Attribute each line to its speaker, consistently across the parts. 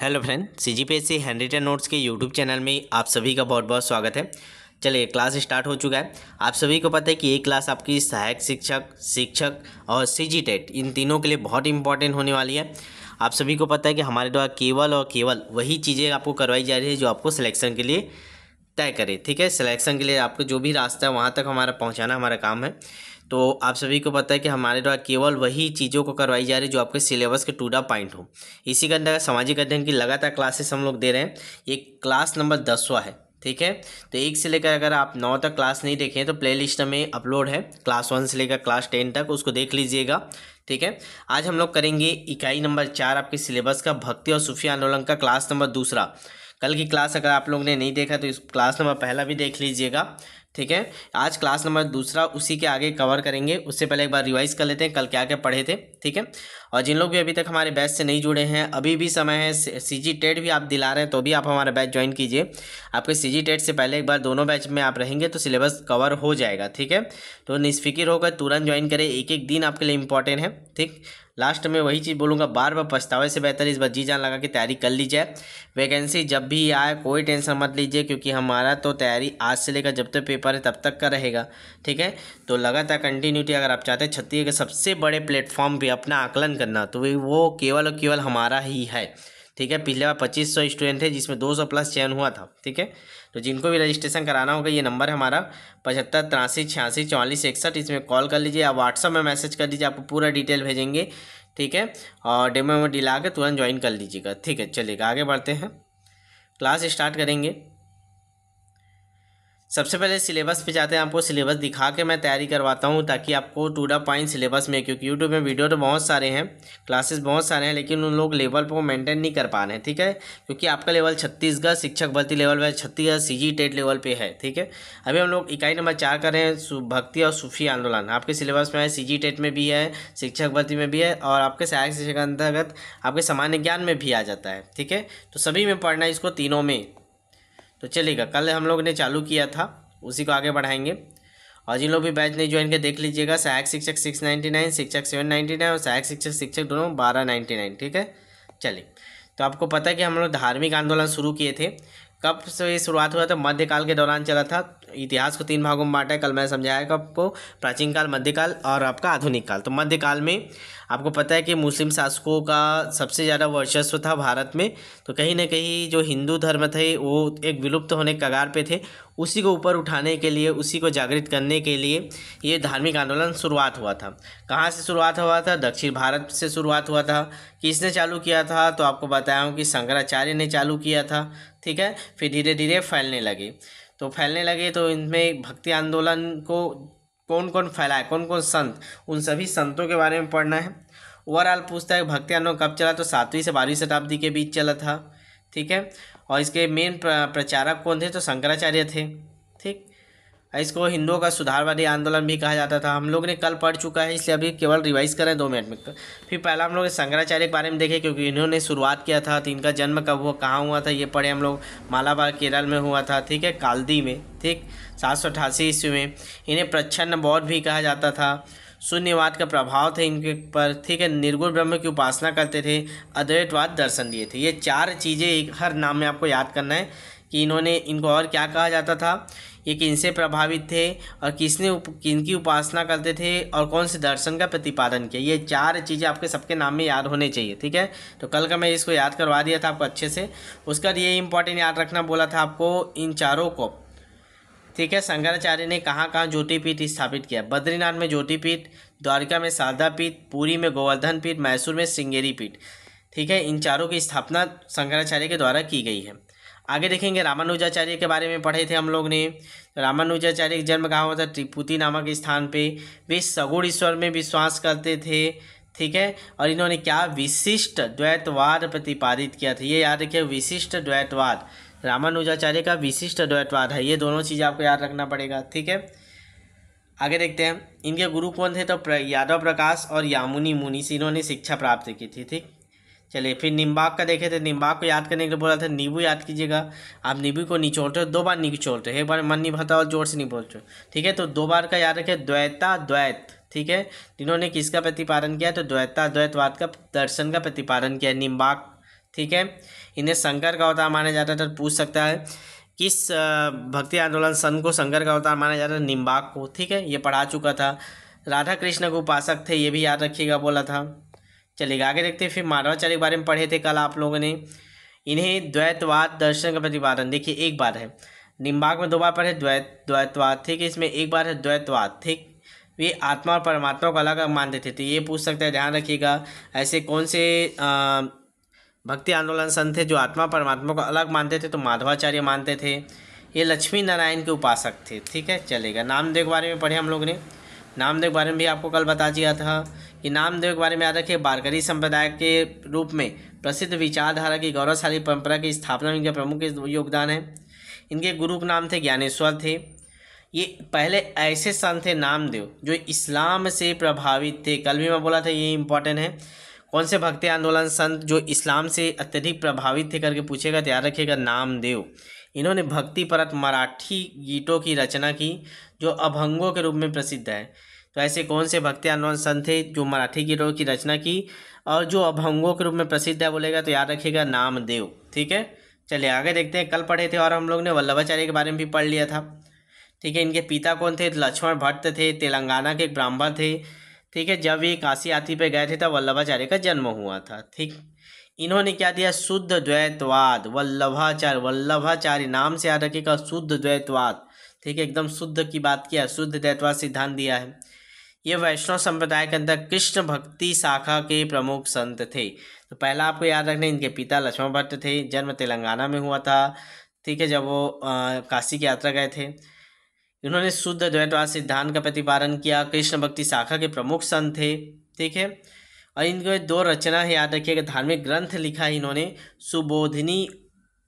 Speaker 1: hello friend C G P S C handwritten notes के YouTube channel में आप सभी का बहुत बहुत स्वागत है चलिए क्लास स्टार्ट हो चुका है आप सभी को पता है कि ये क्लास आपकी सहायक शिक्षक शिक्षक और सी जी टेट इन तीनों के लिए बहुत इंपॉर्टेंट होने वाली है आप सभी को पता है कि हमारे द्वारा केवल और केवल वही चीज़ें आपको करवाई जा रही है जो आपको सिलेक्शन के लिए तय करे ठीक है सिलेक्शन के लिए आपको जो भी रास्ता है वहाँ तक हमारा पहुँचाना हमारा काम है तो आप सभी को पता है कि हमारे द्वारा केवल वही चीज़ों को करवाई जा रही है जो आपके सिलेबस के टू द पॉइंट हो इसी के अंदर सामाजिक अध्ययन की लगातार क्लासेस हम लोग दे रहे हैं ये क्लास नंबर दसवा है ठीक है तो एक से लेकर अगर आप नौ तक क्लास नहीं देखें तो प्लेलिस्ट में अपलोड है क्लास वन से लेकर क्लास टेन तक उसको देख लीजिएगा ठीक है आज हम लोग करेंगे इकाई नंबर चार आपके सिलेबस का भक्ति और सूफी आंदोलन का क्लास नंबर दूसरा कल की क्लास अगर आप लोग ने नहीं देखा तो इस क्लास नंबर पहला भी देख लीजिएगा ठीक है आज क्लास नंबर दूसरा उसी के आगे कवर करेंगे उससे पहले एक बार रिवाइज कर लेते हैं कल क्या क्या पढ़े थे ठीक है और जिन लोग भी अभी तक हमारे बैच से नहीं जुड़े हैं अभी भी समय है सी जी टेट भी आप दिला रहे हैं तो भी आप हमारा बैच ज्वाइन कीजिए आपके सी जी टेट से पहले एक बार दोनों बैच में आप रहेंगे तो सिलेबस कवर हो जाएगा ठीक है तो निस्फ़िक्र होकर तुरंत ज्वाइन करें एक एक दिन आपके लिए इंपॉर्टेंट है ठीक लास्ट में वही चीज़ बोलूँगा बार बार पछतावे से बेहतर इस बार जी जान लगा के तैयारी कर लीजिए वैकेंसी जब भी आए कोई टेंशन मत लीजिए क्योंकि हमारा तो तैयारी आज से लेकर जब तक तो पेपर है तब तक का रहेगा ठीक है तो लगातार कंटिन्यूटी अगर आप चाहते हैं छत्तीसगढ़ के सबसे बड़े प्लेटफॉर्म पर अपना आकलन करना तो वो केवल और केवल हमारा ही है ठीक है पिछले बार पच्चीस सौ स्टूडेंट थे जिसमें दो सौ प्लस चयन हुआ था ठीक है तो जिनको भी रजिस्ट्रेशन कराना होगा ये नंबर है हमारा पचहत्तर तिरासी छियासी चौवालीस इकसठ इसमें कॉल कर लीजिए या व्हाट्सअप में मैसेज कर दीजिए आपको पूरा डिटेल भेजेंगे ठीक है और डेमो में डिला के तुरंत ज्वाइन कर लीजिएगा ठीक है चलिएगा आगे बढ़ते हैं क्लास स्टार्ट करेंगे सबसे पहले सिलेबस पे जाते हैं आपको सिलेबस दिखा के मैं तैयारी करवाता हूँ ताकि आपको टू द पॉइंट सिलेबस में क्योंकि यूट्यूब में वीडियो तो बहुत सारे हैं क्लासेस बहुत सारे हैं लेकिन उन लोग लेवल पर मेंटेन नहीं कर पा रहे हैं ठीक है क्योंकि आपका लेवल छत्तीसगढ़ शिक्षक भर्ती लेवल पर Chhattisgarh C G TET level पर है ठीक है अभी हम लोग इकाई नंबर चार कर रहे हैं भक्ति और सूफी आंदोलन आपके सिलेबस में है सी जी टेट में भी है शिक्षक भर्ती में भी है और आपके सहायक शिक्षक अंतर्गत आपके सामान्य ज्ञान में भी आ जाता है ठीक है तो सभी में पढ़ना है इसको तीनों में तो चलेगा कल हम लोग ने चालू किया था उसी को आगे बढ़ाएंगे और जिन लोग भी बैच नहीं ज्वाइन किया देख लीजिएगा सहायक शिक्षक सिक्स नाइन्टी नाइन शिक्षक सेवन नाइन्टी नाइन और सहायक शिक्षक शिक्षक दोनों बारह नाइन्टी नाइन ठीक है चलिए तो आपको पता है कि हम लोग धार्मिक आंदोलन शुरू किए थे कब से ये शुरुआत हुआ था मध्यकाल के दौरान चला था इतिहास को तीन भागों में बांटा है कल मैंने समझाया आपको प्राचीन काल मध्यकाल और आपका आधुनिक काल तो मध्यकाल में आपको पता है कि मुस्लिम शासकों का सबसे ज़्यादा वर्चस्व था भारत में तो कहीं ना कहीं जो हिंदू धर्म थे वो एक विलुप्त होने के कगार पे थे उसी को ऊपर उठाने के लिए उसी को जागृत करने के लिए ये धार्मिक आंदोलन शुरुआत हुआ था कहाँ से शुरुआत हुआ था दक्षिण भारत से शुरुआत हुआ था किसने चालू किया था तो आपको बताया हूँ कि शंकराचार्य ने चालू किया था ठीक है फिर धीरे धीरे फैलने लगे तो फैलने लगे तो इनमें भक्ति आंदोलन को कौन कौन फैलाए कौन कौन संत उन सभी संतों के बारे में पढ़ना है ओवरऑल पूछता है भक्ति आंदोलन कब चला तो सातवीं से बारहवीं शताब्दी के बीच चला था ठीक है और इसके मेन प्रचारक कौन थे तो शंकराचार्य थे ठीक इसको हिंदुओं का सुधारवादी आंदोलन भी कहा जाता था हम लोग ने कल पढ़ चुका है इसलिए अभी केवल रिवाइज करें दो मिनट में फिर पहला हम लोग शंकराचार्य के बारे में देखें क्योंकि इन्होंने शुरुआत किया था तो इनका जन्म कब हुआ कहाँ हुआ था ये पढ़े हम लोग मालाबार केरल में हुआ था ठीक है कालदी में ठीक सात सौ अठासी ईस्वी में इन्हें प्रच्छन्न बौद्ध भी कहा जाता था शून्यवाद का प्रभाव था इनके पर ठीक है निर्गुण ब्रह्म की उपासना करते थे अद्वैतवाद दर्शन दिए थे ये चार चीज़ें हर नाम में आपको याद करना है कि इन्होंने इनको और क्या कहा जाता था ये किनसे प्रभावित थे और किसने उप, किन की उपासना करते थे और कौन से दर्शन का प्रतिपादन किया ये चार चीज़ें आपके सबके नाम में याद होने चाहिए ठीक है तो कल का मैं इसको याद करवा दिया था आपको अच्छे से उसका ये इंपॉर्टेंट याद रखना बोला था आपको इन चारों को ठीक है शंकराचार्य ने कहाँ कहाँ ज्योतिपीठ स्थापित किया बद्रीनाथ में ज्योतिपीठ द्वारका में शारदा पीठ पूरी में गोवर्धन पीठ मैसूर में श्रृंगेरी पीठ ठीक है इन चारों की स्थापना शंकराचार्य के द्वारा की गई है आगे देखेंगे रामानुजाचार्य के बारे में पढ़े थे हम लोग ने तो रामानुजाचार्य का जन्म कहाँ हुआ था त्रिपुति नामक स्थान पे वे सगुण ईश्वर में विश्वास करते थे ठीक है और इन्होंने क्या विशिष्ट द्वैतवाद प्रतिपादित किया था ये याद रखिए विशिष्ट द्वैतवाद रामानुजाचार्य का विशिष्ट द्वैतवाद है ये दोनों चीज़ आपको याद रखना पड़ेगा ठीक है आगे देखते हैं इनके गुरु कौन थे तो यादव प्रकाश और यामुनी मुनि से इन्होंने शिक्षा प्राप्त की थी ठीक चलिए फिर निम्बाक का देखे थे निम्बाक को याद करने के लिए बोला था नींबू याद कीजिएगा आप नींबू को निचोड़ते हो दो बार निचोड़ते हो एक बार मन नहीं भरता और जोर से नहीं बोलते हो ठीक है तो दो बार का याद रखे द्वैता द्वैत ठीक है जिन्होंने किसका प्रतिपादन किया तो द्वैता द्वैतवाद का दर्शन का प्रतिपादन किया निम्बाक ठीक है इन्हें शंकर का अवतार माना जाता है तो पूछ सकता है किस भक्ति आंदोलन सन को शंकर का अवतार माना जाता है निम्बाक को ठीक है ये पढ़ा चुका था राधा कृष्ण के उपासक थे ये भी याद रखिएगा बोला था चलेगा आगे देखते हैं फिर मानवाचार्य के बारे में पढ़े थे कल आप लोगों ने इन्हें द्वैतवाद दर्शन का प्रतिपादन देखिए एक बार है निम्बाग में दो बार पढ़े द्वैत द्वैतवाद ठीक है इसमें एक बार है द्वैतवाद ठीक वे आत्मा और परमात्मा को अलग मानते थे तो ये पूछ सकते हैं ध्यान रखिएगा ऐसे कौन से भक्ति आंदोलन संत थे जो आत्मा परमात्मा को अलग मानते थे तो माधवाचार्य मानते थे ये लक्ष्मी नारायण के उपासक थे ठीक है चलेगा नामदेव के बारे में पढ़े हम लोग ने नामदेव के बारे में भी आपको कल बता दिया था कि नामदेव के बारे में याद रखिए बारकरी संप्रदाय के रूप में प्रसिद्ध विचारधारा की गौरवशाली परंपरा की स्थापना में इनका प्रमुख योगदान है इनके गुरु के नाम थे ज्ञानेश्वर थे ये पहले ऐसे संत थे नामदेव जो इस्लाम से प्रभावित थे कल भी मैं बोला था ये इंपॉर्टेंट है कौन से भक्ति आंदोलन संत जो इस्लाम से अत्यधिक प्रभावित थे करके पूछेगा तो याद रखिएगा नामदेव इन्होंने भक्ति परत मराठी गीतों की रचना की जो अभंगों के रूप में प्रसिद्ध है तो ऐसे कौन से आंदोलन संत थे जो मराठी गिरोह की रचना की और जो अभंगों के रूप में प्रसिद्ध है बोलेगा तो याद रखिएगा नामदेव ठीक है चलिए आगे देखते हैं कल पढ़े थे और हम लोग ने वल्लभाचार्य के बारे में भी पढ़ लिया था ठीक है इनके पिता कौन थे लक्ष्मण भट्ट थे तेलंगाना के एक ब्राह्मण थे ठीक है जब ये काशी आती पे गए थे तब वल्लभाचार्य का जन्म हुआ था ठीक इन्होंने क्या दिया शुद्ध द्वैतवाद वल्लभाचार्य वल्लभाचार्य नाम से याद रखेगा शुद्ध द्वैतवाद ठीक है एकदम शुद्ध की बात किया शुद्ध द्वैतवाद सिद्धांत दिया है ये वैष्णव संप्रदाय के अंदर कृष्ण भक्ति शाखा के प्रमुख संत थे तो पहला आपको याद रखना इनके पिता लक्ष्मण भट्ट थे जन्म तेलंगाना में हुआ था ठीक है जब वो आ, काशी की यात्रा गए थे इन्होंने शुद्ध द्वैतवाद सिद्धांत का प्रतिपादन किया कृष्ण भक्ति शाखा के प्रमुख संत थे ठीक है और इनके दो रचना है याद रखिएगा धार्मिक ग्रंथ लिखा है इन्होंने सुबोधिनी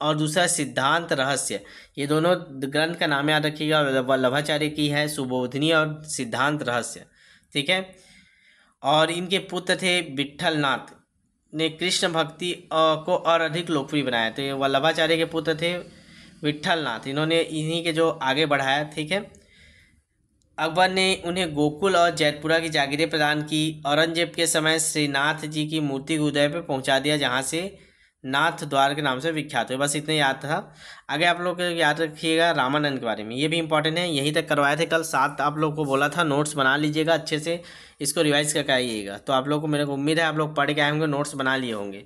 Speaker 1: और दूसरा सिद्धांत रहस्य ये दोनों ग्रंथ का नाम याद रखिएगा वल्लभाचार्य की है सुबोधिनी और सिद्धांत रहस्य ठीक है और इनके पुत्र थे विट्ठल नाथ ने कृष्ण भक्ति को और अधिक लोकप्रिय बनाया तो वल्लभाचार्य के पुत्र थे विट्ठल इन्होंने इन्हीं के जो आगे बढ़ाया ठीक है अकबर ने उन्हें गोकुल और जैतपुरा की जागीरें प्रदान की औरंगजेब के समय श्रीनाथ जी की मूर्ति को पर पहुँचा दिया जहाँ से नाथ द्वार के नाम से विख्यात हुए बस इतने याद था आगे आप लोग याद रखिएगा रामानंद के बारे में ये भी इंपॉर्टेंट है यहीं तक करवाए थे कल सात आप लोग को बोला था नोट्स बना लीजिएगा अच्छे से इसको रिवाइज करके आइएगा तो आप लोग को मेरे को उम्मीद है आप लोग पढ़ के आए होंगे नोट्स बना लिए होंगे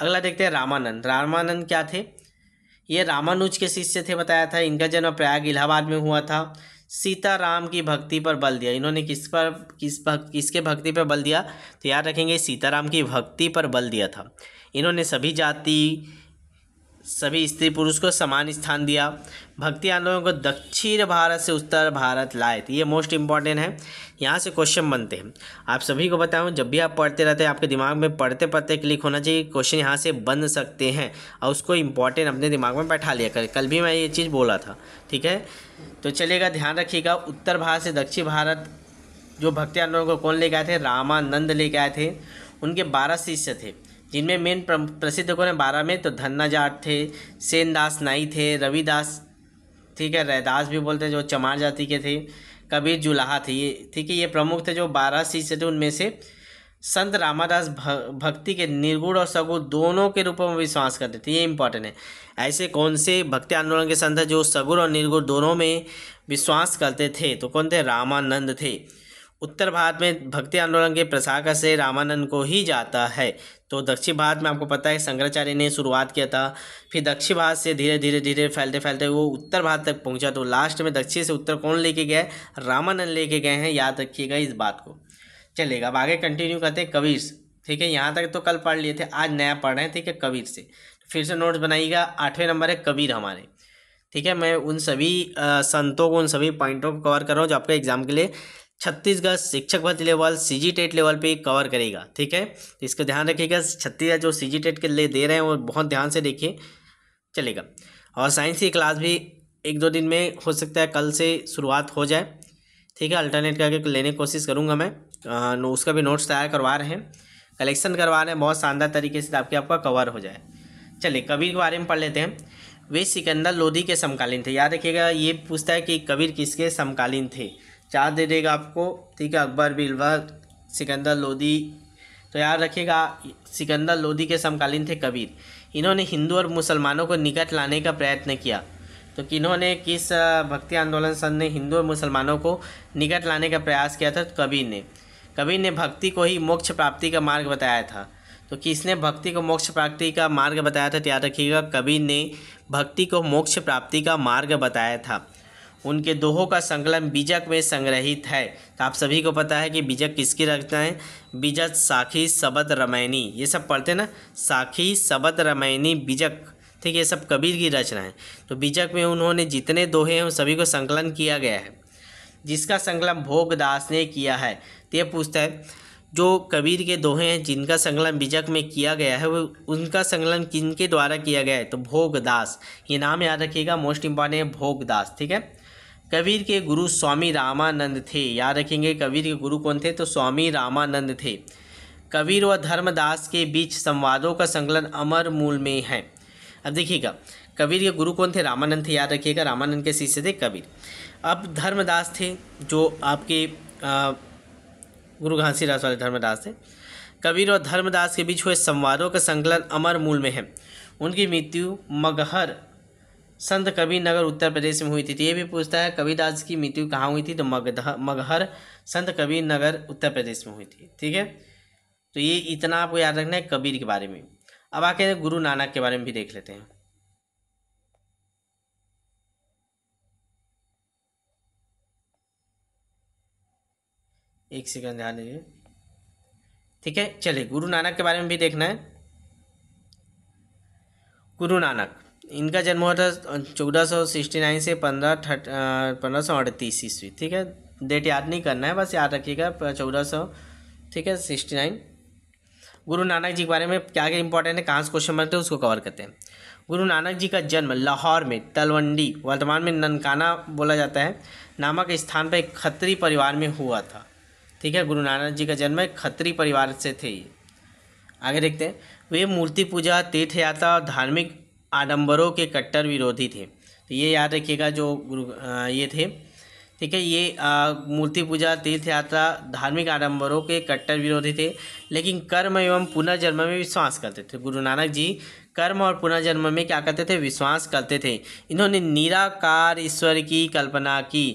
Speaker 1: अगला देखते हैं रामानंद रामानंद क्या थे ये रामानुज के शिष्य थे बताया था इनका जन्म प्रयाग इलाहाबाद में हुआ था सीता राम की भक्ति पर बल दिया इन्होंने किस पर किस भक्त किसके भक्ति पर बल दिया तो याद रखेंगे सीताराम की भक्ति पर बल दिया था इन्होंने सभी जाति सभी स्त्री पुरुष को समान स्थान दिया भक्ति आंदोलन को दक्षिण भारत से उत्तर भारत लाए थे ये मोस्ट इम्पॉर्टेंट है यहाँ से क्वेश्चन बनते हैं आप सभी को बताऊँ जब भी आप पढ़ते रहते हैं आपके दिमाग में पढ़ते पढ़ते क्लिक होना चाहिए क्वेश्चन यहाँ से बन सकते हैं और उसको इम्पॉर्टेंट अपने दिमाग में बैठा लिया कर कल भी मैं ये चीज़ बोला था ठीक है तो चलेगा ध्यान रखिएगा उत्तर भारत से दक्षिण भारत जो भक्ति आंदोलन को कौन लेके आए थे रामानंद लेके आए थे उनके बारह शिष्य थे जिनमें मेन प्रसिद्ध कौन है बारह में तो धन्ना जाट थे सेनदास नाई थे रविदास ठीक है रैदास भी बोलते हैं जो चमार जाति के थे कबीर जुलाहा थे ये ठीक है ये प्रमुख थे जो बारह शिष्य थे उनमें से संत रामादास भक्ति के निर्गुण और सगुण दोनों के रूपों में विश्वास करते थे ये इंपॉर्टेंट है ऐसे कौन से भक्ति आंदोलन के संत हैं जो सगुण और निर्गुण दोनों में विश्वास करते थे तो कौन थे रामानंद थे उत्तर भारत में भक्ति आंदोलन के प्रसार से रामानंद को ही जाता है तो दक्षिण भारत में आपको पता है शंकराचार्य ने शुरुआत किया था फिर दक्षिण भारत से धीरे धीरे धीरे फैलते फैलते वो उत्तर भारत तक पहुंचा तो लास्ट में दक्षिण से उत्तर कौन लेके गए रामानंद लेके गए हैं याद रखिएगा इस बात को चलेगा अब आगे कंटिन्यू करते हैं कबीर ठीक है यहाँ तक तो कल पढ़ लिए थे आज नया पढ़ रहे हैं ठीक है कबीर से फिर से नोट्स बनाइएगा आठवें नंबर है कबीर हमारे ठीक है मैं उन सभी संतों को उन सभी पॉइंटों को कवर कर रहा हूँ जो आपके एग्जाम के लिए छत्तीसगढ़ शिक्षक भर्ती level C G TET level पे कवर करेगा ठीक है तो इसका ध्यान रखिएगा छत्तीसगढ़ जो सी जी टेट के लिए दे रहे हैं वो बहुत ध्यान से देखिए चलेगा और साइंस की क्लास भी एक दो दिन में हो सकता है कल से शुरुआत हो जाए ठीक है अल्टरनेट करके लेने की कोशिश करूँगा मैं आ, नो, उसका भी नोट्स तैयार करवा रहे हैं कलेक्शन करवा रहे हैं बहुत शानदार तरीके से आपके आपका कवर हो जाए चलिए कबीर के बारे में पढ़ लेते हैं वे सिकंदर लोधी के समकालीन थे याद रखिएगा ये पूछता है कि कबीर किसके समकालीन थे चार दे देगा आपको ठीक है अकबर बिरबल सिकंदर लोधी तो याद रखिएगा सिकंदर लोधी के समकालीन थे कबीर इन्होंने हिंदू और मुसलमानों को निकट लाने का प्रयत्न किया तो किन्होंने किस भक्ति आंदोलन संघ ने हिंदू और मुसलमानों को निकट लाने का प्रयास किया था तो कबीर ने कबीर ने भक्ति को ही मोक्ष प्राप्ति का मार्ग बताया था तो किसने भक्ति को मोक्ष प्राप्ति का मार्ग बताया था तो याद रखिएगा कबीर ने भक्ति को मोक्ष प्राप्ति का मार्ग बताया था उनके दोहों का संकलन बीजक में संग्रहित है तो आप सभी को पता है कि बीजक किसकी रचना है बीजक साखी सबद रमैनी ये सब पढ़ते ना साखी सबद रमैनी बीजक ठीक है सब कबीर की रचना है तो बीजक में उन्होंने जितने दोहे हैं उन सभी को संकलन किया गया है जिसका संकलन भोगदास ने किया है तो ये पूछता है जो कबीर के दोहे हैं जिनका संकलन बीजक में किया गया है वो उनका संकलन किनके द्वारा किया गया है तो भोगदास ये नाम याद रखिएगा मोस्ट इम्पॉर्टेंट है भोगदास ठीक है कबीर के गुरु स्वामी रामानंद थे याद रखेंगे कबीर के गुरु कौन थे तो स्वामी रामानंद थे कबीर व धर्मदास के बीच संवादों का संकलन अमर मूल में है अब देखिएगा कबीर के गुरु कौन थे रामानंद थे याद रखिएगा रामानंद के शिष्य थे कबीर अब धर्मदास थे जो आपके आ, गुरु घासीदास वाले धर्मदास थे कबीर और धर्मदास के बीच हुए संवादों का संकलन अमर मूल में है उनकी मृत्यु मगहर संत कबीर नगर उत्तर प्रदेश में हुई थी तो ये भी पूछता है कबीरदास की मृत्यु कहाँ हुई थी तो मगध मगहर संत कबीर नगर उत्तर प्रदेश में हुई थी ठीक है तो ये इतना आपको याद रखना है कबीर के बारे में अब आके गुरु नानक के बारे में भी देख लेते हैं एक सेकंड ध्यान दीजिए ठीक है चलिए गुरु नानक के बारे में भी देखना है गुरु नानक इनका जन्म हुआ था चौदह सौ सिक्सटी नाइन से पंद्रह पंद्रह सौ अड़तीस ईस्वी ठीक है डेट याद नहीं करना है बस याद रखिएगा चौदह सौ ठीक है सिक्सटी नाइन गुरु नानक जी के बारे में क्या क्या इंपॉर्टेंट है कहाँ से क्वेश्चन बनते हैं उसको कवर करते हैं गुरु नानक जी का जन्म लाहौर में तलवंडी वर्तमान में ननकाना बोला जाता है नामक स्थान पर एक खत्री परिवार में हुआ था ठीक है गुरु नानक जी का जन्म एक खत्री परिवार से थे आगे देखते हैं वे मूर्ति पूजा तीर्थ यात्रा और धार्मिक आडम्बरों के कट्टर विरोधी थे तो ये याद रखिएगा जो गुरु ये थे ठीक है ये मूर्ति पूजा तीर्थ यात्रा धार्मिक आडम्बरों के कट्टर विरोधी थे लेकिन कर्म एवं पुनर्जन्म में विश्वास करते थे गुरु नानक जी कर्म और पुनर्जन्म में क्या करते थे विश्वास करते थे इन्होंने निराकार ईश्वर की कल्पना की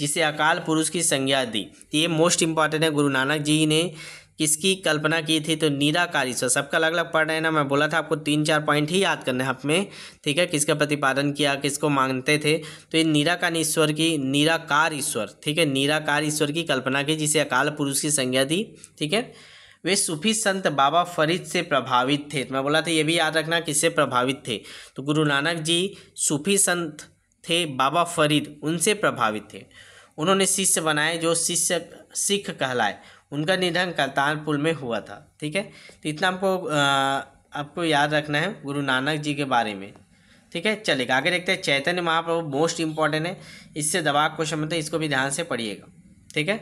Speaker 1: जिसे अकाल पुरुष की संज्ञा दी तो ये मोस्ट इम्पॉर्टेंट है गुरु नानक जी ने किसकी कल्पना की थी तो नीरा कालीश्वर सबका अलग अलग पढ़ रहे हैं ना मैं बोला था आपको तीन चार पॉइंट ही याद करने हैं में ठीक है किसका प्रतिपादन किया किसको मांगते थे तो ये निराकार ईश्वर की निराकार ईश्वर ठीक है निराकार ईश्वर की कल्पना की जिसे अकाल पुरुष की संज्ञा दी ठीक है वे सूफी संत बाबा फरीद से प्रभावित थे तो मैं बोला था ये भी याद रखना किससे प्रभावित थे तो गुरु नानक जी सूफी संत थे बाबा फरीद उनसे प्रभावित थे उन्होंने शिष्य बनाए जो शिष्य सिख कहलाए उनका निधन करतारपुर में हुआ था ठीक है तो इतना आपको आपको याद रखना है गुरु नानक जी के बारे में ठीक है चलेगा आगे देखते हैं चैतन्य महाप्रभु मोस्ट इम्पॉर्टेंट है इससे दबाव क्वेश्चन मिलता है इसको भी ध्यान से पढ़िएगा ठीक है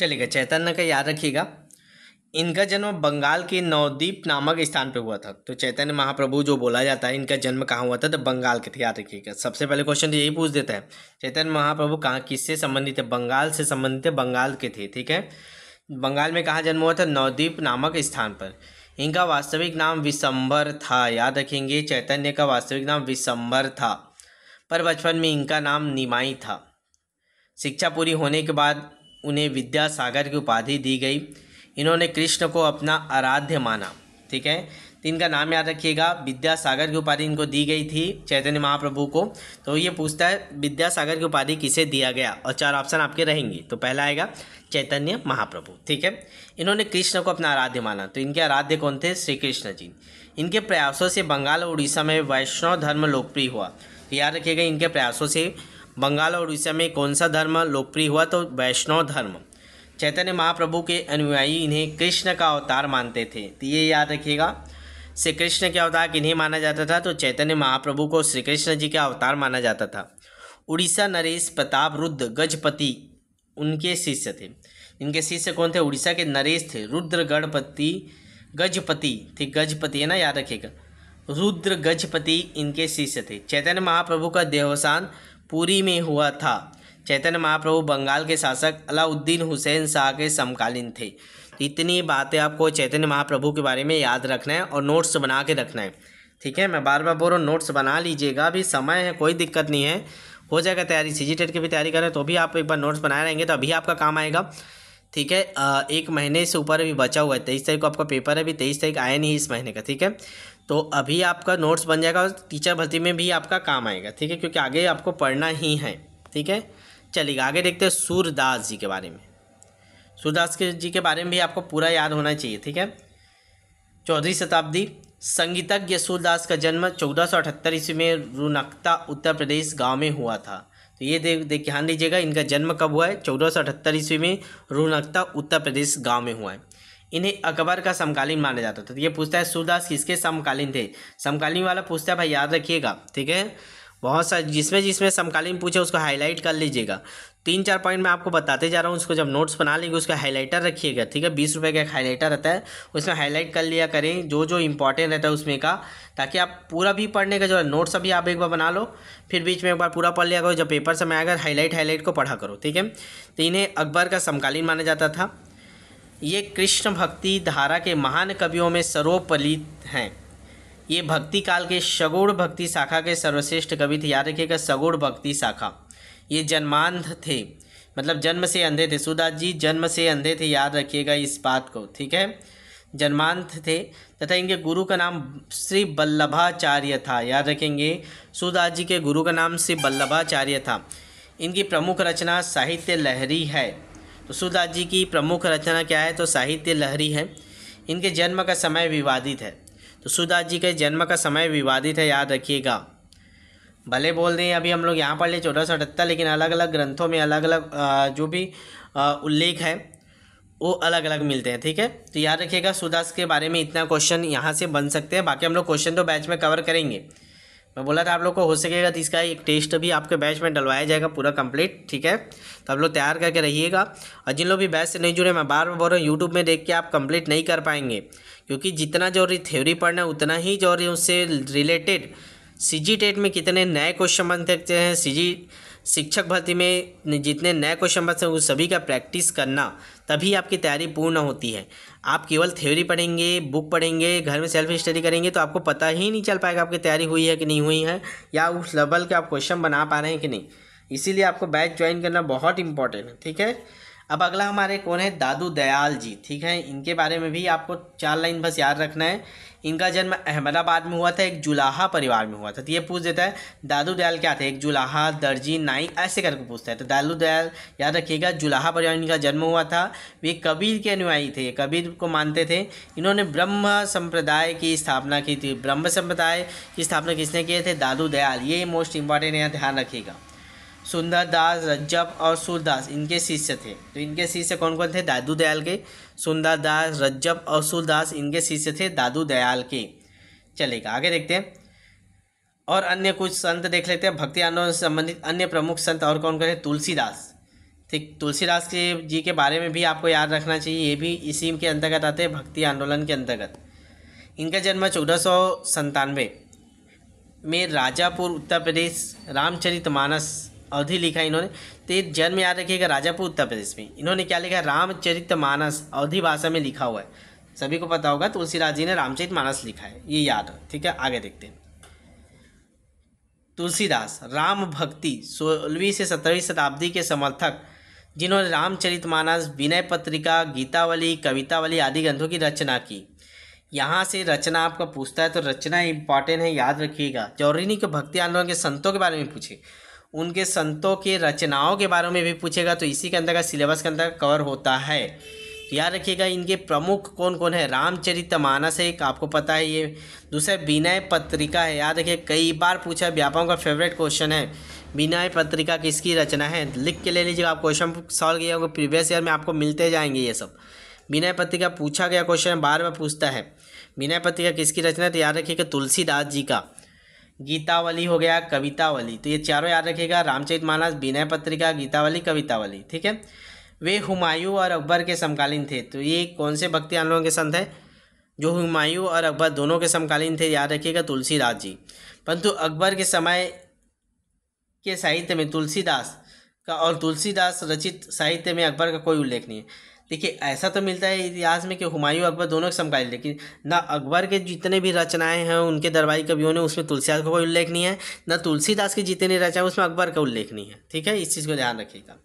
Speaker 1: चलेगा चैतन्य का याद रखिएगा इनका जन्म बंगाल के नवदीप नामक स्थान पर हुआ था तो चैतन्य महाप्रभु जो बोला जाता है इनका जन्म कहाँ हुआ था तो बंगाल के थे याद रखिएगा सबसे पहले क्वेश्चन तो यही पूछ देता है चैतन्य महाप्रभु कहाँ किससे संबंधित है बंगाल से संबंधित है बंगाल के थे ठीक है बंगाल में कहाँ जन्म हुआ था नवदीप नामक स्थान पर इनका वास्तविक नाम विशंभर था याद रखेंगे चैतन्य का वास्तविक नाम विशंभर था पर बचपन में इनका नाम निमाई था शिक्षा पूरी होने के बाद उन्हें विद्यासागर की उपाधि दी गई इन्होंने कृष्ण को अपना आराध्य माना ठीक है तो इनका नाम याद रखिएगा विद्यासागर की उपाधि इनको दी गई थी चैतन्य महाप्रभु को तो ये पूछता है विद्यासागर की उपाधि किसे दिया गया और चार ऑप्शन आपके रहेंगे तो पहला आएगा चैतन्य महाप्रभु ठीक है इन्होंने कृष्ण को अपना आराध्य माना तो इनके आराध्य कौन थे श्री कृष्ण जी इनके प्रयासों से बंगाल और उड़ीसा में वैष्णव धर्म लोकप्रिय हुआ तो याद रखिएगा इनके प्रयासों से बंगाल और उड़ीसा में कौन सा धर्म लोकप्रिय हुआ तो वैष्णव धर्म चैतन्य महाप्रभु के अनुयायी इन्हें कृष्ण का अवतार मानते थे तो ये याद रखिएगा श्री कृष्ण के अवतार किन्हीं माना जाता था तो चैतन्य महाप्रभु को श्री कृष्ण जी का अवतार माना जाता था उड़ीसा नरेश प्रताप रुद्र गजपति उनके शिष्य थे इनके शिष्य कौन थे उड़ीसा के नरेश थे रुद्र गणपति गजपति थे गजपति है ना याद रखिएगा रुद्र गजपति इनके शिष्य थे चैतन्य महाप्रभु का देहावसान पुरी में हुआ था चैतन्य महाप्रभु बंगाल के शासक अलाउद्दीन हुसैन शाह के समकालीन थे इतनी बातें आपको चैतन्य महाप्रभु के बारे में याद रखना है और नोट्स बना के रखना है ठीक है मैं बार बार बोल रहा हूँ नोट्स बना लीजिएगा अभी समय है कोई दिक्कत नहीं है हो जाएगा तैयारी सी जी टेट की भी तैयारी करें तो भी आप एक बार नोट्स बनाए रहेंगे तो अभी आपका काम आएगा ठीक है एक महीने से ऊपर अभी बचा हुआ है तेईस तारीख को आपका पेपर है अभी तेईस तारीख आया नहीं इस महीने का ठीक है तो अभी आपका नोट्स बन जाएगा और टीचर भर्ती में भी आपका काम आएगा ठीक है क्योंकि आगे आपको पढ़ना ही है ठीक है चलेगा आगे देखते हैं सूरदास जी के बारे में सूरदास के जी के बारे में भी आपको पूरा याद होना चाहिए ठीक है चौधरी शताब्दी संगीतज्ञ सूरदास का जन्म चौदह सौ अठहत्तर ईस्वी में रुनकता उत्तर प्रदेश गांव में हुआ था तो ये देख देख ध्यान दीजिएगा इनका जन्म कब हुआ है चौदह सौ अठहत्तर ईस्वी में रुनकता उत्तर प्रदेश गांव में हुआ है इन्हें अकबर का समकालीन माना जाता था तो ये पूछता है सूरदास किसके समकालीन थे समकालीन वाला पूछता है भाई याद रखिएगा ठीक है बहुत सारे जिसमें जिसमें समकालीन पूछे उसको हाईलाइट कर लीजिएगा तीन चार पॉइंट मैं आपको बताते जा रहा हूँ उसको जब नोट्स बना लेंगे उसका हाईलाइटर रखिएगा ठीक है बीस रुपये का एक हाईलाइटर रहता है उसमें हाईलाइट कर लिया करें जो जो इंपॉर्टेंट रहता है उसमें का ताकि आप पूरा भी पढ़ने का जो है नोट्स अभी आप एक बार बना लो फिर बीच में एक बार पूरा पढ़ लिया करो जब पेपर समय आएगा हाईलाइट हाईलाइट को पढ़ा करो ठीक है तो इन्हें अकबर का समकालीन माना जाता था ये कृष्ण भक्ति धारा के महान कवियों में सर्वोपलित हैं ये भक्ति काल के सगुण भक्ति शाखा के सर्वश्रेष्ठ कवि थे याद रखिएगा सगुण भक्ति शाखा ये जन्मांध थे मतलब जन्म से अंधे थे सुदास जी जन्म से अंधे थे याद रखिएगा इस बात को ठीक है जन्मांत थे तथा इनके गुरु का नाम श्री वल्लभाचार्य था याद रखेंगे सुदास जी के गुरु का नाम श्री वल्लभाचार्य था इनकी प्रमुख रचना साहित्य लहरी है तो सुदास जी की प्रमुख रचना क्या है तो साहित्य लहरी है इनके जन्म का समय विवादित है तो सुदास जी के जन्म का समय विवादित है याद रखिएगा भले बोल दें अभी हम लोग यहाँ पढ़ लें चौदह सौ अठहत्तर लेकिन अलग अलग ग्रंथों में अलग अलग जो भी उल्लेख है वो अलग अलग मिलते हैं ठीक है तो याद रखिएगा सुदास के बारे में इतना क्वेश्चन यहाँ से बन सकते हैं बाकी हम लोग क्वेश्चन तो बैच में कवर करेंगे मैं बोला था आप लोग को हो सकेगा तो इसका एक टेस्ट भी आपके बैच में डलवाया जाएगा पूरा कंप्लीट ठीक है तो आप लोग तैयार करके रहिएगा और जिन लोग भी बैच से नहीं जुड़े मैं बार बार बोल रहा हूँ यूट्यूब में देख के आप कंप्लीट नहीं कर पाएंगे क्योंकि जितना जरूरी थ्योरी पढ़ना उतना ही जरूरी उससे रिलेटेड सी जी टेट में कितने नए क्वेश्चन बन सकते हैं सी जी शिक्षक भर्ती में जितने नए क्वेश्चन बन सकते हैं उस सभी का प्रैक्टिस करना तभी आपकी तैयारी पूर्ण होती है आप केवल थ्योरी पढ़ेंगे बुक पढ़ेंगे घर में सेल्फ स्टडी करेंगे तो आपको पता ही नहीं चल पाएगा आपकी तैयारी हुई है कि नहीं हुई है या उस लेवल के आप क्वेश्चन बना पा रहे हैं कि नहीं इसीलिए आपको बैच ज्वाइन करना बहुत इंपॉर्टेंट है ठीक है अब अगला हमारे कौन है दादू दयाल जी ठीक है इनके बारे में भी आपको चार लाइन बस याद रखना है इनका जन्म अहमदाबाद में हुआ था एक जुलाहा परिवार में हुआ था तो ये पूछ देता है दादू दयाल क्या थे एक जुलाहा दर्जी नाई ऐसे करके पूछता है तो दादू दयाल याद रखिएगा जुलाहा परिवार इनका जन्म हुआ था वे कबीर के अनुयायी थे कबीर को मानते थे इन्होंने ब्रह्म संप्रदाय की स्थापना की थी ब्रह्म संप्रदाय की स्थापना किसने किए थे दादू दयाल ये मोस्ट इंपॉर्टेंट यहाँ ध्यान रखिएगा सुंदरदास रज्जब और सूरदास इनके शिष्य थे तो इनके शिष्य कौन कौन थे दादू दयाल के सुंदरदास रज्जब और सूरदास इनके शिष्य थे दादू दयाल के चलेगा आगे देखते हैं और अन्य कुछ संत देख लेते हैं भक्ति आंदोलन से संबंधित अन्य प्रमुख संत और कौन कौन है तुलसीदास ठीक तुलसीदास के जी के बारे में भी आपको याद रखना चाहिए ये भी इसी के अंतर्गत आते हैं भक्ति आंदोलन के अंतर्गत इनका जन्म चौदह सौ संतानवे में राजापुर उत्तर प्रदेश रामचरित मानस अवधि लिखा इन्होंने तो ये जन्म याद रखिएगा राजापुर उत्तर प्रदेश में इन्होंने क्या लिखा रामचरित मानस अवधि भाषा में लिखा हुआ है सभी को पता होगा तो तुलसीदास जी ने रामचरित मानस लिखा है ये याद हो ठीक है आगे देखते हैं तुलसीदास राम भक्ति सोलहवीं से सत्रहवीं शताब्दी के समर्थक जिन्होंने रामचरित मानस विनय पत्रिका गीतावली कवितावली आदि ग्रंथों की रचना की यहाँ से रचना आपका पूछता है तो रचना इंपॉर्टेंट है याद रखिएगा जौहरी के भक्ति आंदोलन के संतों के बारे में पूछे उनके संतों के रचनाओं के बारे में भी पूछेगा तो इसी के अंदर का सिलेबस के अंदर कवर होता है याद रखिएगा इनके प्रमुख कौन कौन है रामचरित मानस एक आपको पता है ये दूसरा विनय पत्रिका है याद रखिए कई बार पूछा व्यापकों का फेवरेट क्वेश्चन है विनय पत्रिका किसकी रचना है लिख के ले लीजिएगा आप क्वेश्चन सॉल्व किया होगा प्रीवियस ईयर में आपको मिलते जाएंगे ये सब विनय पत्रिका पूछा गया क्वेश्चन बार बार पूछता है विनय पत्रिका किसकी रचना है तो याद रखिएगा तुलसीदास जी का गीतावली हो गया कवितावली तो ये चारों याद रखिएगा रामचरित मानस विनय पत्रिका गीतावली कवितावली ठीक है वे हुमायूं और अकबर के समकालीन थे तो ये कौन से भक्ति आंदोलन के संत हैं जो हुमायूं और अकबर दोनों के समकालीन थे याद रखिएगा तुलसीदास जी परंतु अकबर के समय के साहित्य में तुलसीदास का और तुलसीदास रचित साहित्य में अकबर का कोई उल्लेख नहीं है देखिए ऐसा तो मिलता है इतिहास में कि हुमायूं अकबर दोनों के समकालीन लेकिन ना अकबर के जितने भी रचनाएं हैं उनके दरबारी कवियों ने उसमें तुलसीदास का कोई उल्लेख नहीं है ना तुलसीदास की जितनी रचना उसमें अकबर का उल्लेख नहीं है ठीक है इस चीज़ को ध्यान रखिएगा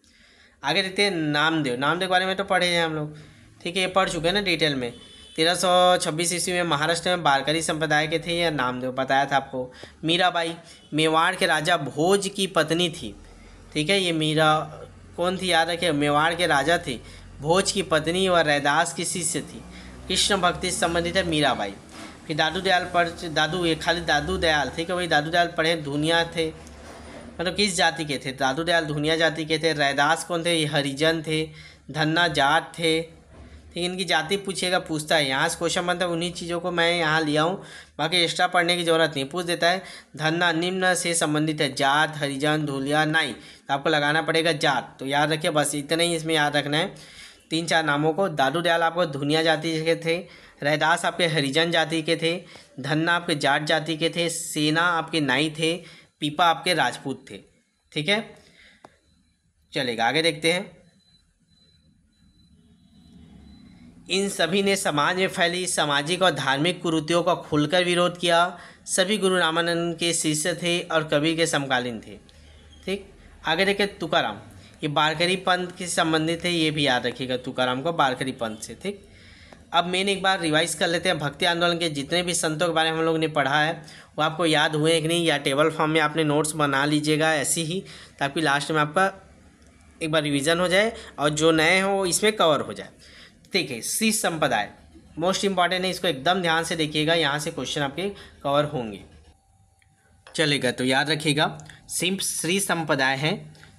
Speaker 1: आगे देखते हैं नामदेव नामदेव के बारे में तो पढ़े हैं हम लोग ठीक है ये पढ़ चुके हैं ना डिटेल में तेरह सौ छब्बीस ईस्वी में महाराष्ट्र में बारकरी संप्रदाय के थे या नामदेव बताया था आपको मीराबाई मेवाड़ के राजा भोज की पत्नी थी ठीक है ये मीरा कौन थी याद रखे मेवाड़ के राजा थी भोज की पत्नी व रैदास की शिष्य थी कृष्ण भक्ति से संबंधित है मीराबाई फिर दादू दयाल पढ़ दादू ये खाली दादू दयाल थे कि भाई दादू दयाल पढ़े धुनिया थे मतलब किस जाति के थे दादू दयाल धुनिया जाति के थे रैदास कौन थे ये हरिजन थे धन्ना जाट थे ठीक तो इनकी जाति पूछिएगा पूछता है यहाँ से क्वेश्चन बनता है उन्हीं चीज़ों को मैं यहाँ लिया हूँ बाकी एक्स्ट्रा पढ़ने की ज़रूरत नहीं पूछ देता है धन्ना निम्न से संबंधित है जात हरिजन धुलिया नाई तो आपको लगाना पड़ेगा जात तो याद रखिए बस इतना ही इसमें याद रखना है तीन चार नामों को दादू दयाल आपको धुनिया जाति के थे रहदास आपके हरिजन जाति के थे धन्ना आपके जाट जाति के थे सेना आपके नाई थे पीपा आपके राजपूत थे ठीक है चलेगा आगे देखते हैं इन सभी ने समाज में फैली सामाजिक और धार्मिक कुरुतियों का खुलकर विरोध किया सभी गुरु रामानंद के शिष्य थे और कवि के समकालीन थे ठीक आगे देखें तुकाराम ये बारकरी पंथ के संबंधित है ये भी याद रखिएगा तुकाराम को बारकरी पंथ से ठीक अब मेन एक बार रिवाइज कर लेते हैं भक्ति आंदोलन के जितने भी संतों के बारे में हम लोग ने पढ़ा है वो आपको याद हुए कि नहीं या टेबल फॉर्म में आपने नोट्स बना लीजिएगा ऐसे ही ताकि लास्ट में आपका एक बार रिवीजन हो जाए और जो नए हों वो इसमें कवर हो जाए ठीक है सी संप्रदाय मोस्ट इम्पॉर्टेंट है इसको एकदम ध्यान से देखिएगा यहाँ से क्वेश्चन आपके कवर होंगे चलेगा तो याद रखिएगा सिम्प श्री संप्रदाय है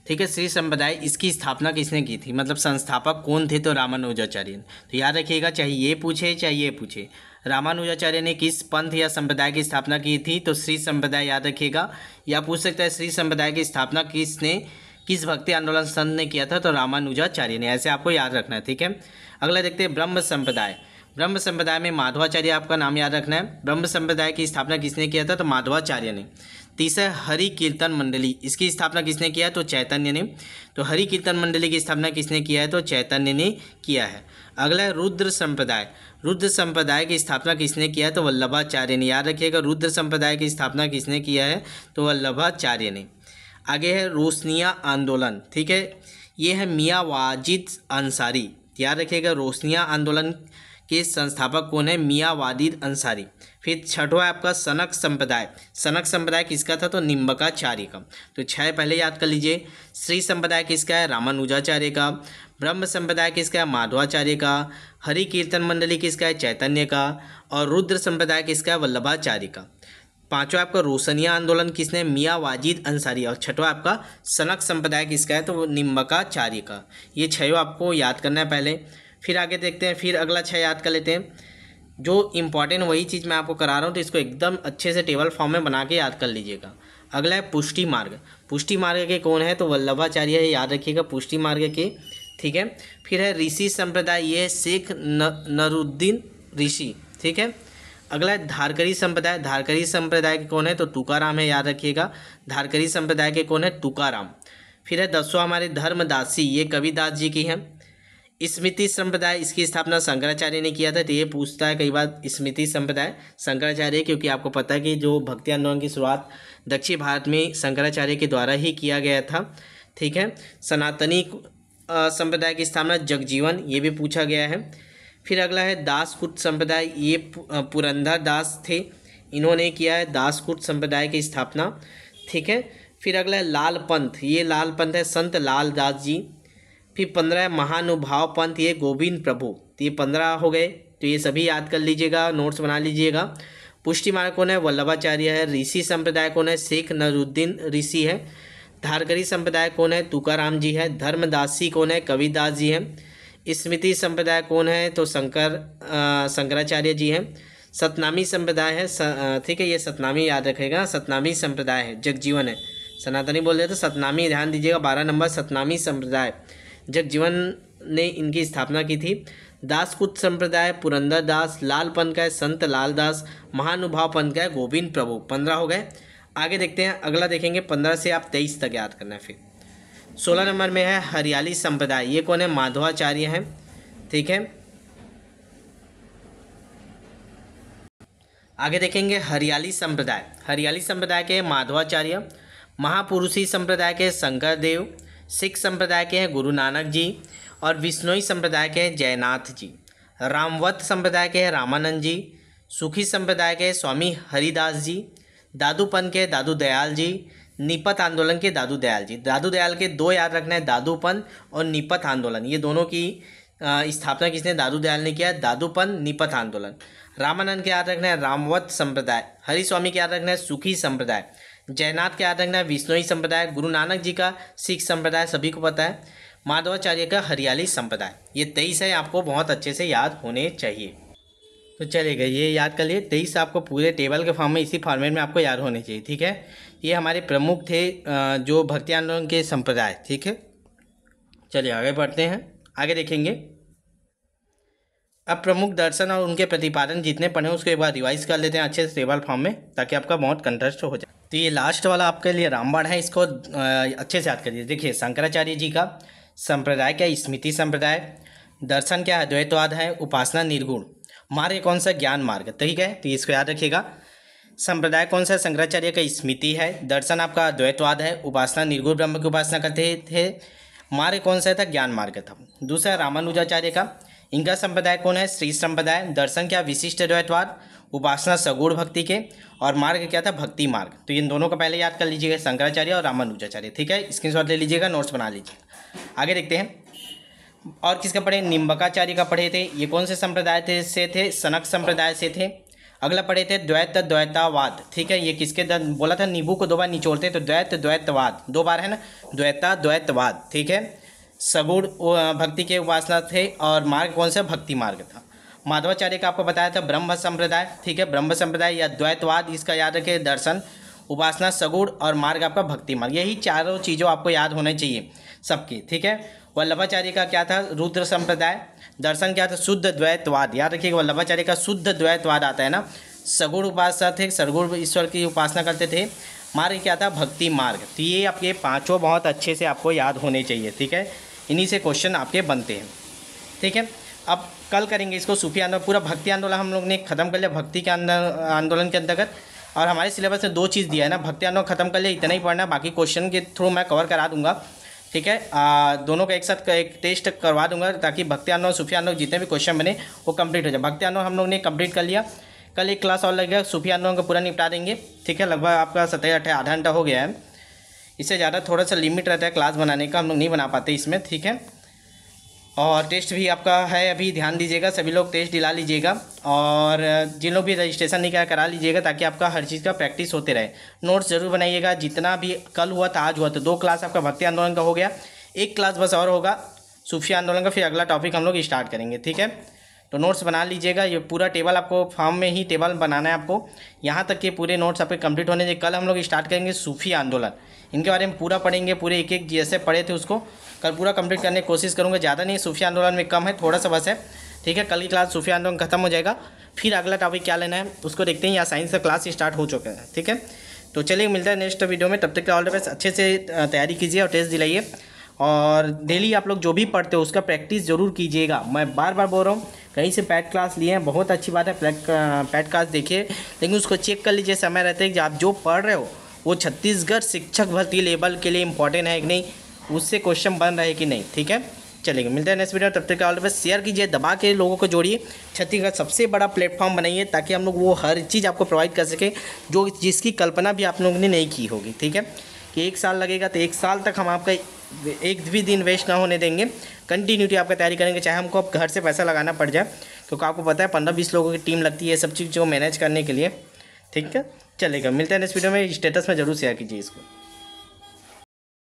Speaker 1: ठीक है श्री संप्रदाय इसकी स्थापना किसने की थी मतलब संस्थापक कौन थे तो रामानुजाचार्य तो याद रखिएगा चाहे ये पूछे चाहे ये पूछे रामानुजाचार्य ने किस पंथ या संप्रदाय की स्थापना की थी तो श्री संप्रदाय याद रखिएगा या पूछ सकता है श्री संप्रदाय की स्थापना किसने किस भक्ति आंदोलन संत ने किया था तो रामानुजाचार्य ने ऐसे आपको याद रखना है ठीक है अगला देखते हैं ब्रह्म संप्रदाय ब्रह्म संप्रदाय में माधवाचार्य आपका नाम याद रखना है ब्रह्म संप्रदाय की स्थापना किसने किया था तो माधवाचार्य ने तीसरा हरि कीर्तन मंडली इसकी स्थापना किसने किया तो चैतन्य ने तो हरि कीर्तन मंडली की स्थापना किसने किया है तो चैतन्य ने किया है अगला रुद्र संप्रदाय रुद्र संप्रदाय की स्थापना किसने किया है तो वल्लभाचार्य ने याद रखिएगा रुद्र संप्रदाय की स्थापना किसने किया है तो वल्लभाचार्य ने आगे है रोशनिया आंदोलन ठीक है ये है मियाँ वाजिद अंसारी याद रखिएगा रोशनिया आंदोलन के संस्थापक कौन है मियाँ वादिद अंसारी फिर छठवा आपका सनक संप्रदाय सनक संप्रदाय किसका था तो निम्बकाचार्य का तो छः पहले याद कर लीजिए श्री संप्रदाय किसका है रामानुजाचार्य का ब्रह्म संप्रदाय किसका है माधवाचार्य का हरि कीर्तन मंडली किसका है चैतन्य का और रुद्र संप्रदाय किसका है वल्लभाचार्य का पांचवा आपका रोशनिया आंदोलन किसने मियाँ वाजिद अंसारी और छठवा आपका सनक संप्रदाय किसका है तो वो निम्बकाचार्य का ये छयों आपको याद करना है पहले फिर आगे देखते हैं फिर अगला छः याद कर लेते हैं जो इम्पॉर्टेंट वही चीज़ मैं आपको करा रहा हूँ तो इसको एकदम अच्छे से टेबल फॉर्म में बना के याद कर लीजिएगा अगला है पुष्टि मार्ग पुष्टि मार्ग के कौन है तो वल्लभाचार्य है याद रखिएगा पुष्टि मार्ग के ठीक है फिर है ऋषि संप्रदाय ये है शेख न, नरुद्दीन ऋषि ठीक है अगला है धारकरी संप्रदाय धारकरी संप्रदाय के कौन है तो तुकाराम है याद रखिएगा धारकरी संप्रदाय के कौन है तुकाराम फिर है दसवा हमारे धर्मदासी ये कविदास जी की है स्मृति संप्रदाय इसकी स्थापना शंकराचार्य ने किया था तो ये पूछता है कई बार स्मृति संप्रदाय शंकराचार्य क्योंकि आपको पता है कि जो भक्ति आंदोलन की शुरुआत दक्षिण भारत में शंकराचार्य के द्वारा ही किया गया था ठीक है सनातनी संप्रदाय की स्थापना जगजीवन ये भी पूछा गया है फिर अगला है दासकुट संप्रदाय ये पुरंधर दास थे इन्होंने किया है दासकुट संप्रदाय की स्थापना ठीक है फिर अगला है लाल पंथ ये लाल पंथ है संत लाल दास जी फिर पंद्रह महानुभाव पंथ ये गोविंद प्रभु तो ये पंद्रह हो गए तो ये सभी याद कर लीजिएगा नोट्स बना लीजिएगा पुष्टि मार्ग कौन है वल्लभाचार्य है ऋषि संप्रदाय कौन है शेख नरुद्दीन ऋषि है धारकरी संप्रदाय कौन है तुकाराम जी है धर्मदासी कौन है कविदास जी हैं स्मृति संप्रदाय कौन है तो शंकर शंकराचार्य जी हैं सतनामी संप्रदाय है ठीक है ये सतनामी याद रखेगा सतनामी संप्रदाय है जगजीवन है सनातनी बोल रहे तो सतनामी ध्यान दीजिएगा बारह नंबर सतनामी संप्रदाय जगजीवन ने इनकी स्थापना की थी दासकूट संप्रदाय पुरंदर दास लाल पंत का है संत लाल दास महानुभाव पंत का है गोविंद प्रभु पंद्रह हो गए आगे देखते हैं अगला देखेंगे पंद्रह से आप तेईस तक याद करना फिर सोलह नंबर में है हरियाली संप्रदाय ये कौन है माधवाचार्य हैं ठीक है आगे देखेंगे हरियाली संप्रदाय हरियाली संप्रदाय के माधवाचार्य महापुरुषी संप्रदाय के शंकर देव सिख संप्रदाय के हैं गुरु नानक जी और विष्णोई संप्रदाय के हैं जयनाथ जी रामवत संप्रदाय के हैं रामानंद जी सुखी संप्रदाय के स्वामी हरिदास जी दादूपन के दादू दयाल जी निपत आंदोलन के दादू दयाल जी दादू दयाल के दो याद रखना है दादूपन और निपत आंदोलन ये दोनों की स्थापना किसने दादू दयाल ने किया दादूपन निपत आंदोलन रामानंद के याद रखना है रामवत संप्रदाय हरि स्वामी के याद रखना है सुखी संप्रदाय जयनाथ के आराधना विष्णोई संप्रदाय गुरु नानक जी का सिख संप्रदाय सभी को पता है माधवाचार्य का हरियाली संप्रदाय ये तेईस है आपको बहुत अच्छे से याद होने चाहिए तो चलेगा ये याद कर लिए तेईस आपको पूरे टेबल के फॉर्म में इसी फॉर्मेट में आपको याद होने चाहिए ठीक है ये हमारे प्रमुख थे जो भक्ति आंदोलन के संप्रदाय ठीक है चलिए आगे बढ़ते हैं आगे देखेंगे अब प्रमुख दर्शन और उनके प्रतिपादन जितने पढ़े उसको एक बार रिवाइज कर लेते हैं अच्छे से टेबल फॉर्म में ताकि आपका बहुत कंट्रस्ट हो जाए तो ये लास्ट वाला आपके लिए रामबाण है इसको अच्छे से याद करिए देखिए शंकराचार्य जी का संप्रदाय क्या स्मृति संप्रदाय दर्शन क्या है द्वैतवाद है उपासना निर्गुण मार्ग कौन सा ज्ञान मार्ग तो ठीक है तो इसको याद रखिएगा संप्रदाय कौन सा शंकराचार्य का स्मृति है दर्शन आपका द्वैतवाद है उपासना निर्गुण ब्रह्म की उपासना करते थे मार्ग कौन सा था ज्ञान मार्ग था दूसरा रामानुजाचार्य का इनका संप्रदाय कौन है श्री संप्रदाय दर्शन क्या विशिष्ट द्वैतवाद उपासना सगुण भक्ति के और मार्ग क्या था भक्ति मार्ग तो इन दोनों का पहले याद कर लीजिएगा शंकराचार्य और रामानुजाचार्य ठीक है शॉट ले लीजिएगा नोट्स बना लीजिएगा आगे देखते हैं और किसका पढ़े निम्बकाचार्य का पढ़े थे ये कौन से संप्रदाय थे से थे सनक संप्रदाय से थे अगला पढ़े थे द्वैत द्वैतावाद ठीक है ये किसके दन बोला था नींबू को दो बार निचोड़ते तो द्वैत द्वैतवाद दो बार है ना द्वैता द्वैतवाद ठीक है सगुण भक्ति के उपासना थे और मार्ग कौन सा भक्ति मार्ग था माधवाचार्य का आपको बताया था ब्रह्म संप्रदाय ठीक है ब्रह्म संप्रदाय या द्वैतवाद इसका याद रखे दर्शन उपासना सगुण और मार्ग आपका भक्ति मार्ग यही चारों चीज़ों आपको याद होने चाहिए सबकी ठीक है वल्लभाचार्य का क्या था रुद्र संप्रदाय दर्शन क्या था शुद्ध द्वैतवाद याद रखिएगा वल्लभाचार्य का शुद्ध द्वैतवाद आता है ना सगुण उपासना थे सरगुण ईश्वर की उपासना करते थे मार्ग क्या था भक्ति मार्ग तो ये आपके पाँचों बहुत अच्छे से आपको याद होने चाहिए ठीक है इन्हीं से क्वेश्चन आपके बनते हैं ठीक है अब कल करेंगे इसको सूफी आंदोलन पूरा भक्ति आंदोलन हम लोग ने ख़त्म कर लिया भक्ति के अंदर आंदोलन के अंतर्गत और हमारे सिलेबस में दो चीज़ दिया है ना भक्ति आंदोलन खत्म कर लिया इतना ही पढ़ना बाकी क्वेश्चन के थ्रू मैं कवर करा दूंगा ठीक है आ, दोनों का एक साथ एक टेस्ट करवा दूंगा ताकि भक्ति आंदोलन सूफी आंदोलन जितने भी क्वेश्चन बने वो कंप्लीट हो जाए भक्ति आंदोलन हम लोग ने कंप्लीट कर लिया कल एक क्लास और लगेगा सूफी आंदोलन का पूरा निपटा देंगे ठीक है लगभग आपका सत्रह अठारह आधा घंटा हो गया है इससे ज़्यादा थोड़ा सा लिमिट रहता है क्लास बनाने का हम लोग नहीं बना पाते इसमें ठीक है और टेस्ट भी आपका है अभी ध्यान दीजिएगा सभी लोग टेस्ट दिला लीजिएगा और जिन लोग भी रजिस्ट्रेशन नहीं किया करा लीजिएगा ताकि आपका हर चीज़ का प्रैक्टिस होते रहे नोट्स ज़रूर बनाइएगा जितना भी कल हुआ था आज हुआ था दो क्लास आपका भक्ति आंदोलन का हो गया एक क्लास बस और होगा सूफिया आंदोलन का फिर अगला टॉपिक हम लोग स्टार्ट करेंगे ठीक है तो नोट्स बना लीजिएगा ये पूरा टेबल आपको फॉर्म में ही टेबल बनाना है आपको यहाँ तक के पूरे नोट्स आपके कंप्लीट होने चाहिए कल हम लोग स्टार्ट करेंगे सूफी आंदोलन इनके बारे में पूरा पढ़ेंगे पूरे एक एक जैसे पढ़े थे उसको कल पूरा कंप्लीट करने की कोशिश करूँगा ज़्यादा नहीं सूफिया आंदोलन में कम है थोड़ा सा बस है ठीक है कल की क्लास सूफिया आंदोलन खत्म हो जाएगा फिर अगला टॉपिक क्या लेना है उसको देखते हैं या साइंस का क्लास स्टार्ट हो चुका है ठीक है तो चलिए मिलता है नेक्स्ट वीडियो में तब तक ऑल द बेस्ट अच्छे से तैयारी कीजिए और टेस्ट दिलाइए और डेली आप लोग जो भी पढ़ते हो उसका प्रैक्टिस जरूर कीजिएगा मैं बार बार बोल रहा हूँ कहीं से पैट क्लास लिए हैं बहुत अच्छी बात है पैट क्लास देखिए लेकिन उसको चेक कर लीजिए समय रहते हैं कि आप जो पढ़ रहे हो वो छत्तीसगढ़ शिक्षक भर्ती लेवल के लिए इम्पॉर्टेंट है कि नहीं उससे क्वेश्चन बन रहा है कि नहीं ठीक है चलेंगे मिलते हैं नेक्स्ट वीडियो तब तक ऑल शेयर कीजिए दबा के लोगों को जोड़िए छत्तीसगढ़ सबसे बड़ा प्लेटफॉर्म बनाइए ताकि हम लोग वो हर चीज़ आपको प्रोवाइड कर सकें जो जिसकी कल्पना भी आप लोगों ने नहीं की होगी ठीक है कि एक साल लगेगा तो एक साल तक हम आपका एक भी दिन वेस्ट ना होने देंगे कंटिन्यूटी आपका तैयारी करेंगे चाहे हमको अब घर से पैसा लगाना पड़ जाए क्योंकि आपको पता है पंद्रह बीस लोगों की टीम लगती है सब चीज़ को मैनेज करने के लिए ठीक है चलेगा मिलते हैं नेक्स्ट वीडियो में स्टेटस में जरूर शेयर कीजिए इसको